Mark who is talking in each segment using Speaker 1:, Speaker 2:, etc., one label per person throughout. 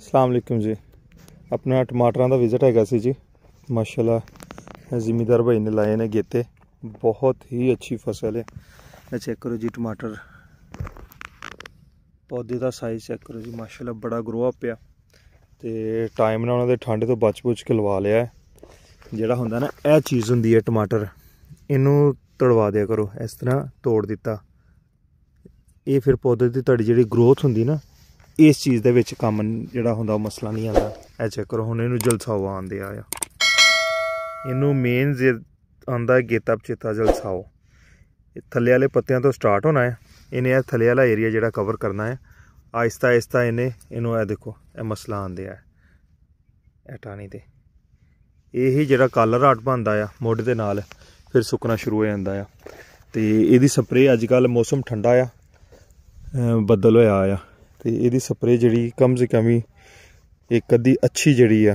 Speaker 1: ਅਸਲਾਮ ਅਲੈਕਮ ਜੀ ਆਪਣਾ ਟਮਾਟਰਾਂ ਦਾ ਵਿਜ਼ਿਟ ਹੈਗਾ ਸੀ ਜੀ ਮਾਸ਼ਾਅੱਲਾ ਜ਼ਿਮੀਦਾਰ ਭਾਈ ਨੇ ਲਾਏ ਨੇ ਗੇਤੇ ਬਹੁਤ ਹੀ ਅੱਛੀ ਫਸਲ ਹੈ ਇਹ ਚੈੱਕ ਕਰੋ ਜੀ ਟਮਾਟਰ ਪੌਦੇ ਦਾ ਸਾਈਜ਼ ਚੈੱਕ ਕਰੋ ਜੀ ਮਾਸ਼ਾਅੱਲਾ ਬੜਾ ਗਰੋ ਅਪ ਪਿਆ ਤੇ ਟਾਈਮ ਨਾਲ ਉਹਨਾਂ ਦੇ ਠੰਡ ਤੋਂ ਬਚ ਬੁਚ ਕੇ ਲਵਾ ਲਿਆ ਜਿਹੜਾ ਹੁੰਦਾ ਨਾ ਇਹ ਚੀਜ਼ ਹੁੰਦੀ ਹੈ ਟਮਾਟਰ ਇਹਨੂੰ ਤੜਵਾ ਦਿਆ ਕਰੋ ਇਸ ਤਰ੍ਹਾਂ ਤੋੜ ਦਿੱਤਾ ਇਹ ਫਿਰ ਪੌਦੇ ਦੀ ਤੁਹਾਡੀ ਜਿਹੜੀ ਗਰੋਥ ਹੁੰਦੀ ਨਾ ਇਸ ਚੀਜ਼ ਦੇ ਵਿੱਚ ਕੰਮ ਜਿਹੜਾ ਹੁੰਦਾ ਉਹ ਮਸਲਾ ਨਹੀਂ ਆਉਂਦਾ ਐ ਚੈੱਕ ਕਰੋ ਹੁਣ ਇਹਨੂੰ ਜਲਸਾਓ ਆਂਦੇ ਆ ਇਹਨੂੰ ਮੇਨ ਜੇ ਆਂਦਾ ਗੇਤਪ ਚੇਤਾ ਜਲਸਾਓ ਇਹ ਥੱਲੇ ਵਾਲੇ ਪੱਤਿਆਂ ਤੋਂ ਸਟਾਰਟ ਹੋਣਾ ਹੈ ਇਹਨੇ ਇਹ ਥੱਲੇ ਵਾਲਾ ਏਰੀਆ ਜਿਹੜਾ ਕਵਰ ਕਰਨਾ ਹੈ ਆਇਸਤਾ ਆਇਸਤਾ ਇਹਨੇ ਇਹਨੂੰ ਇਹ ਦੇਖੋ ਇਹ ਮਸਲਾ ਆਂਦੇ ਆ ਇਹ ਟਾਣੀ ਤੇ ਇਹੀ ਜਿਹੜਾ ਕਲਰ ਆਟ ਬੰਦਾ ਆ ਮੋਢੇ ਦੇ ਨਾਲ ਫਿਰ ਸੁੱਕਣਾ ਸ਼ੁਰੂ ਹੋ ਜਾਂਦਾ ਆ ਤੇ ਇਹਦੀ ਸਪਰੇ ਅੱਜ ਕੱਲ ਮੌਸਮ ਠੰਡਾ ਆ ਬੱਦਲ ਹੋਇਆ ਆ ਤੇ ਇਹਦੀ ਸਪਰੇ ਜਿਹੜੀ ਕਮ ਸੇ ਕਮੀ ਇੱਕ ਅੱਧੀ ਅੱਛੀ ਜਿਹੜੀ ਆ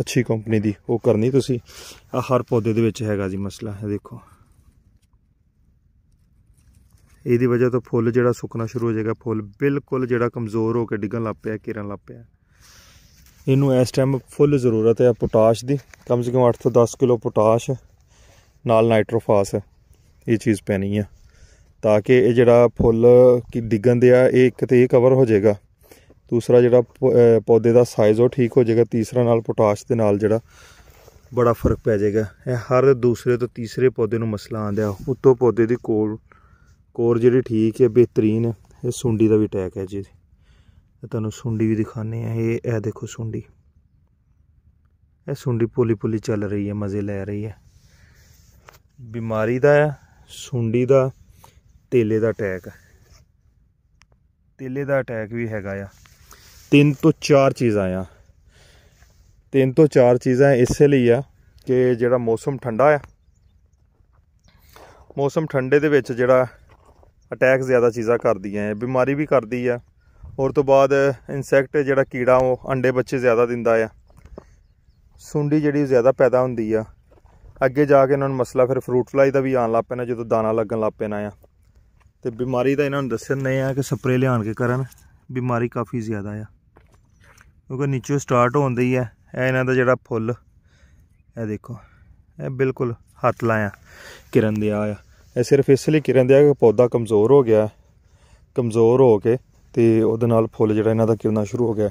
Speaker 1: ਅੱਛੀ ਕੰਪਨੀ ਦੀ ਉਹ ਕਰਨੀ ਤੁਸੀਂ ਆ ਹਰ ਪੌਦੇ ਦੇ ਵਿੱਚ ਹੈਗਾ ਜੀ ਮਸਲਾ ਇਹ ਦੇਖੋ ਇਹਦੀ ਵਜ੍ਹਾ ਤੋਂ ਫੁੱਲ ਜਿਹੜਾ ਸੁੱਕਣਾ ਸ਼ੁਰੂ ਹੋ ਜਾਏਗਾ ਫੁੱਲ ਬਿਲਕੁਲ ਜਿਹੜਾ ਕਮਜ਼ੋਰ ਹੋ ਕੇ ਡਿੱਗਣ ਲੱਗ ਪਿਆ ਕਿਰਨ ਲੱਗ ਪਿਆ ਇਹਨੂੰ ਇਸ ਟਾਈਮ ਫੁੱਲ ਜ਼ਰੂਰਤ ਹੈ ਪੋਟਾਸ਼ ਦੀ ਕਮ ਸੇ ਕਮ 8 ਤੋਂ 10 ਕਿਲੋ ਪੋਟਾਸ਼ ਨਾਲ ਨਾਈਟਰੋਫਾਸ ਇਹ ਚੀਜ਼ ਪੈਣੀ ਆ ਤਾਂ ਕਿ ਇਹ ਜਿਹੜਾ ਫੁੱਲ ਕੀ ਡਿੱਗਣ ਦੇ ਆ ਇਹ ਇੱਕ ਤੇ ਇਹ ਕਵਰ ਹੋ ਜਾਏਗਾ ਦੂਸਰਾ ਜਿਹੜਾ ਪੌਦੇ ਦਾ ਸਾਈਜ਼ ਉਹ ਠੀਕ ਹੋ ਜਾਏਗਾ ਤੀਸਰਾ ਨਾਲ ਪੋਟਾਸ਼ ਦੇ ਨਾਲ ਜਿਹੜਾ ਬੜਾ ਫਰਕ ਪੈ ਜਾਏਗਾ ਇਹ ਹਰ ਦੂਸਰੇ ਤੋਂ ਤੀਸਰੇ ਪੌਦੇ ਨੂੰ ਮਸਲਾ ਆਂਦਾ ਉੱਤੋਂ ਪੌਦੇ ਦੀ ਕੋਰ ਕੋਰ ਜਿਹੜੀ ਠੀਕ ਹੈ ਬਿਹਤਰੀਨ ਹੈ ਇਹ ਸੁੰਡੀ ਦਾ ਵੀ ਅਟੈਕ ਹੈ ਜੀ ਤੁਹਾਨੂੰ ਸੁੰਡੀ ਵੀ ਦਿਖਾਣੇ ਆ ਇਹ ਇਹ ਦੇਖੋ ਸੁੰਡੀ ਇਹ ਸੁੰਡੀ ਪੋਲੀ ਪੋਲੀ ਚੱਲ ਰਹੀ ਹੈ ਮਜ਼ੇ ਲੈ ਰਹੀ ਹੈ ਬਿਮਾਰੀ ਦਾ ਸੁੰਡੀ ਦਾ ਤੇਲੇ ਦਾ ਅਟੈਕ ਤੇਲੇ ਦਾ ਅਟੈਕ ਵੀ ਹੈਗਾ ਆ ਤਿੰਨ ਤੋਂ ਚਾਰ ਚੀਜ਼ਾਂ ਆ ਤਿੰਨ ਤੋਂ ਚਾਰ ਚੀਜ਼ਾਂ ਇਸੇ ਲਈ ਆ ਕਿ ਜਿਹੜਾ ਮੌਸਮ ਠੰਡਾ ਆ ਮੌਸਮ ਠੰਡੇ ਦੇ ਵਿੱਚ ਜਿਹੜਾ ਅਟੈਕ ਜ਼ਿਆਦਾ ਚੀਜ਼ਾਂ ਕਰਦੀਆਂ ਆ ਬਿਮਾਰੀ ਵੀ ਕਰਦੀ ਆ ਔਰ ਤੋਂ ਬਾਅਦ ਇਨਸੈਕਟ ਜਿਹੜਾ ਕੀੜਾ ਉਹ ਅੰਡੇ ਬੱਚੇ ਜ਼ਿਆਦਾ ਦਿੰਦਾ ਆ ਸੁੰਡੀ ਜਿਹੜੀ ਜ਼ਿਆਦਾ ਪੈਦਾ ਹੁੰਦੀ ਆ ਅੱਗੇ ਜਾ ਕੇ ਇਹਨਾਂ ਨੂੰ ਮਸਲਾ ਫਿਰ ਫਰੂਟ ਫਲਾਈ ਦਾ ਵੀ ਆਉਣ ਲੱਗ ਪੈਣਾ ਜਦੋਂ ਦਾਣਾ ਲੱਗਣ ਲੱਗ ਪੈਣਾ ਆ ਤੇ ਬਿਮਾਰੀ ਦਾ ਇਹਨਾਂ ਨੂੰ ਦੱਸਣ ਨੇ ਆ ਕਿ ਸਪਰੇ ਲਿਆਣ ਕੇ ਕਰਨ ਬਿਮਾਰੀ ਕਾਫੀ ਜ਼ਿਆਦਾ ਆ ਕਿਉਂਕਿ ਨੀਚੇ ਸਟਾਰਟ ਹੁੰਦੀ ਹੈ ਇਹ ਇਹਨਾਂ ਦਾ ਜਿਹੜਾ ਫੁੱਲ ਇਹ ਦੇਖੋ ਇਹ ਬਿਲਕੁਲ ਹੱਥ ਲਾਇਆ ਕਿਰਨ ਦੇ ਆ ਆ ਇਹ ਸਿਰਫ ਇਸ ਲਈ ਕਿਰਨ ਦੇ ਆ ਕਿ ਪੌਦਾ ਕਮਜ਼ੋਰ ਹੋ ਗਿਆ ਕਮਜ਼ੋਰ ਹੋ ਕੇ ਤੇ ਉਹਦੇ ਨਾਲ ਫੁੱਲ ਜਿਹੜਾ ਇਹਨਾਂ ਦਾ ਕਿਰਨਾ ਸ਼ੁਰੂ ਹੋ ਗਿਆ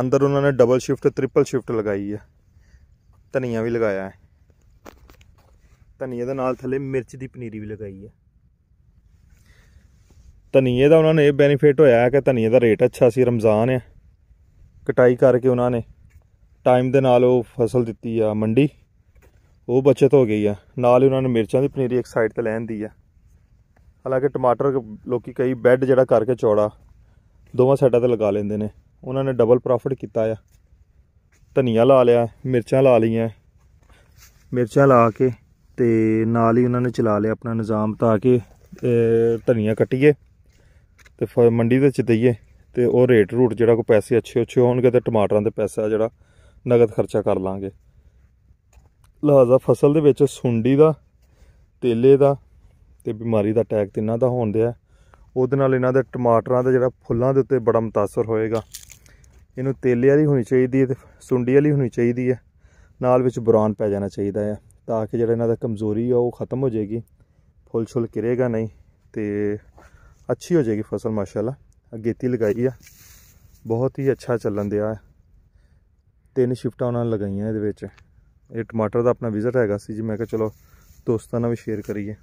Speaker 1: ਅੰਦਰ ਉਹਨਾਂ ਨੇ ਡਬਲ ਸ਼ਿਫਟ ਟ੍ਰਿਪਲ ਸ਼ਿਫਟ ਲਗਾਈ ਹੈ ਧਨੀਆ ਵੀ ਲਗਾਇਆ ਹੈ ਧਨੀਆ ਦੇ ਨਾਲ ਥੱਲੇ ਮਿਰਚ ਦੀ ਪਨੀਰੀ ਵੀ ਲਗਾਈ ਹੈ ਧਨੀਏ ਦਾ ਉਹਨਾਂ ਨੂੰ ਇਹ ਬੈਨੀਫਿਟ ਹੋਇਆ ਕਿ ਧਨੀਏ ਦਾ ਰੇਟ ਅੱਛਾ ਸੀ ਰਮਜ਼ਾਨ ਆ ਕਟਾਈ ਕਰਕੇ ਉਹਨਾਂ ਨੇ ਟਾਈਮ ਦੇ ਨਾਲ ਉਹ ਫਸਲ ਦਿੱਤੀ ਆ ਮੰਡੀ ਉਹ ਬਚਤ ਹੋ ਗਈ ਆ ਨਾਲ ਹੀ ਉਹਨਾਂ ਨੇ ਮਿਰਚਾਂ ਦੀ ਪਨੀਰੀ ਇੱਕ ਸਾਈਡ ਤੇ ਲੈਣ ਦੀ ਆ ਹਾਲਾਂਕਿ ਟਮਾਟਰ ਲੋਕੀ ਕਈ ਬੈੱਡ ਜਿਹੜਾ ਕਰਕੇ ਚੌੜਾ ਦੋਵਾਂ ਸਾਈਡਾਂ ਤੇ ਲਗਾ ਲੈਂਦੇ ਨੇ ਉਹਨਾਂ ਨੇ ਡਬਲ ਪ੍ਰੋਫਿਟ ਕੀਤਾ ਆ ਧਨੀਆ ਲਾ ਲਿਆ ਮਿਰਚਾਂ ਲਾ ਲਈਆਂ ਮਿਰਚਾਂ ਲਾ ਕੇ ਤੇ ਨਾਲ ਹੀ ਉਹਨਾਂ ਨੇ ਚਲਾ ਲਿਆ ਆਪਣਾ ਨਿਜ਼ਾਮ ਤਾਂ ਕਿ ਧਨੀਆ ਕੱਟੀਏ ਤੇ ਮੰਡੀ ਦੇ ਚ ਦਈਏ ਤੇ ਉਹ ਰੇਟ ਰੂਟ ਜਿਹੜਾ ਕੋ ਪੈਸੇ ਅੱਛੇ ਅੱਛੇ ਹੋਣਗੇ ਤੇ ਟਮਾਟਰਾਂ ਦੇ ਪੈਸਾ ਜਿਹੜਾ ਨਗਦ ਖਰਚਾ ਕਰ ਲਾਂਗੇ ਲਹਾਜ਼ਾ ਫਸਲ ਦੇ ਵਿੱਚ ਸੁੰਡੀ ਦਾ ਤੇਲੇ ਦਾ ਤੇ ਬਿਮਾਰੀ ਦਾ ਅਟੈਕ ਤਿੰਨਾਂ ਦਾ ਹੋਣ ਆ ਉਹਦੇ ਨਾਲ ਇਹਨਾਂ ਦੇ ਟਮਾਟਰਾਂ ਦਾ ਜਿਹੜਾ ਫੁੱਲਾਂ ਦੇ ਉੱਤੇ ਬੜਾ ਮਤਾਸਰ ਹੋਏਗਾ ਇਹਨੂੰ ਤੇਲੇ ਵਾਲੀ ਹੋਣੀ ਚਾਹੀਦੀ ਹੈ ਤੇ ਸੁੰਡੀ ਵਾਲੀ ਹੋਣੀ ਚਾਹੀਦੀ ਹੈ ਨਾਲ ਵਿੱਚ ਬੁਰਾਨ ਪੈ ਜਾਣਾ ਚਾਹੀਦਾ ਹੈ ਤਾਂ ਕਿ ਜਿਹੜਾ ਇਹਨਾਂ ਦਾ ਕਮਜ਼ੋਰੀ ਆ ਉਹ ਖਤਮ ਹੋ ਜਾਏਗੀ ਫੁੱਲ ਛੁੱਲ ਕਿਰੇਗਾ ਨਹੀਂ ਤੇ ਅੱਛੀ ਹੋ ਜਾਏਗੀ ਫਸਲ ਮਾਸ਼ਾਅੱਲਾ ਅਗੇਤੀ ਲਗਾਈ ਆ ਬਹੁਤ ਹੀ ਅੱਛਾ ਚੱਲਣ ਦਿਆ ਤਿੰਨ ਸ਼ਿਫਟਾਂ ਉਹਨਾਂ ਲਗਾਈਆਂ ਇਹਦੇ ਵਿੱਚ ਇਹ ਟਮਾਟਰ ਦਾ ਆਪਣਾ ਵਿਜ਼ਿਟ ਹੈਗਾ ਸੀ ਜੀ ਮੈਂ ਕਿਹਾ ਚਲੋ ਦੋਸਤਾਂ ਨਾਲ ਵੀ ਸ਼ੇਅਰ ਕਰੀਏ